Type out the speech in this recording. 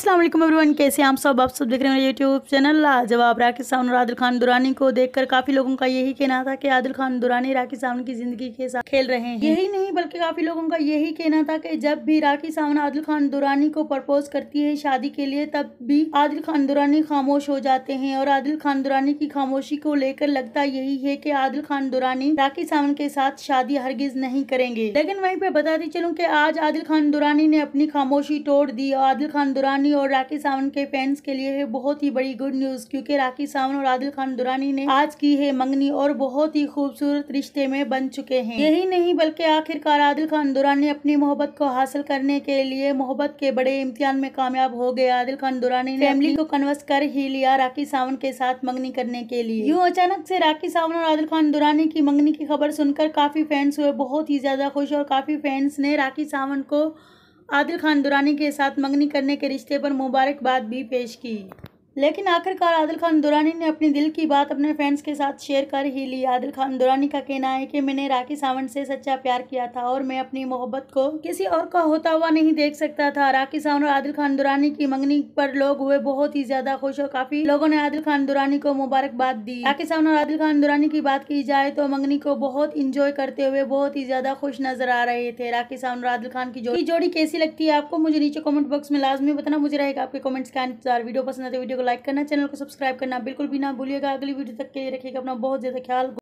Aslam everyone कैसे आप सब आप सब देख रहे हैं यूट्यूब चैनल आप राखी सावन और आदिल खान दुरानी को देखकर काफ़ी लोगों का यही कहना था कि आदिल खान दुरानी राखी सावन की ज़िंदगी के साथ खेल रहे हैं यही नहीं नहीं बल्कि काफ़ी लोगों का यही कहना था कि जब भी राखी सावंत आदिल खान दुरानी को प्रपोज करती है शादी के लिए तब भी आदिल खान दुरानी खामोश हो जाते हैं और आदिल खान दुरानी की खामोशी को लेकर लगता यही है कि आदिल खान दुरानी राखी सावंत के साथ शादी हरगिज नहीं करेंगे लेकिन वहीं पे बताती चलूँ की आज आदिल खान दुरानी ने अपनी खामोशी तोड़ दी और आदिल खान दुरानी और राखी सावंत के फैंस के लिए है बहुत ही बड़ी गुड न्यूज क्यूँकी राखी सावंत और आदिल खान दुरानी ने आज की है मंगनी और बहुत ही खूबसूरत रिश्ते में बन चुके हैं यही नहीं बल्कि आखिर आखिरकार आदिल खान दुरानी अपनी मोहब्बत को हासिल करने के लिए मोहब्बत के बड़े इम्तिहान में कामयाब हो गए आदिल खान दुरानी ने फैमिली को कन्वर्स कर ही लिया राखी सावन के साथ मंगनी करने के लिए यूँ अचानक से राखी सावन और आदिल खान दुरानी की मंगनी की खबर सुनकर काफ़ी फैंस हुए बहुत ही ज़्यादा खुश और काफ़ी फैंस ने राखी सावन को आदिल खान दुरानी के साथ मंगनी करने के रिश्ते पर मुबारकबाद भी पेश की लेकिन आखिरकार आदिल खान दुरानी ने अपने दिल की बात अपने फैंस के साथ शेयर कर ही ली आदिल खान दुरानी का कहना है कि मैंने राखी सावंत से सच्चा प्यार किया था और मैं अपनी मोहब्बत को किसी और का होता हुआ नहीं देख सकता था राखी सावंत और आदिल खान दुरानी की मंगनी पर लोग हुए बहुत ही ज्यादा खुश और काफी लोगों ने आदिल खान दुरानी को मुबारकबाद दी राखी सावंत और आदिल खान दुरानी की बात की जाए तो मंगनी को बहुत इंजॉय करते हुए बहुत ही ज्यादा खुश नजर आ रहे थे राखी सावंत और आदिल खान की जोड़ी कैसी लगती है आपको मुझे नीचे कॉमेंट बॉक्स में लाजमी बताना मुझे रहेगा आपके कॉमेंट्स का इंतजार वीडियो पसंद आते तो वीडियो वीडियो को लाइक करना चैनल को सब्सक्राइब करना बिल्कुल भी ना भूलिएगा अगली वीडियो तक के रखिएगा अपना बहुत ज़्यादा ख्याल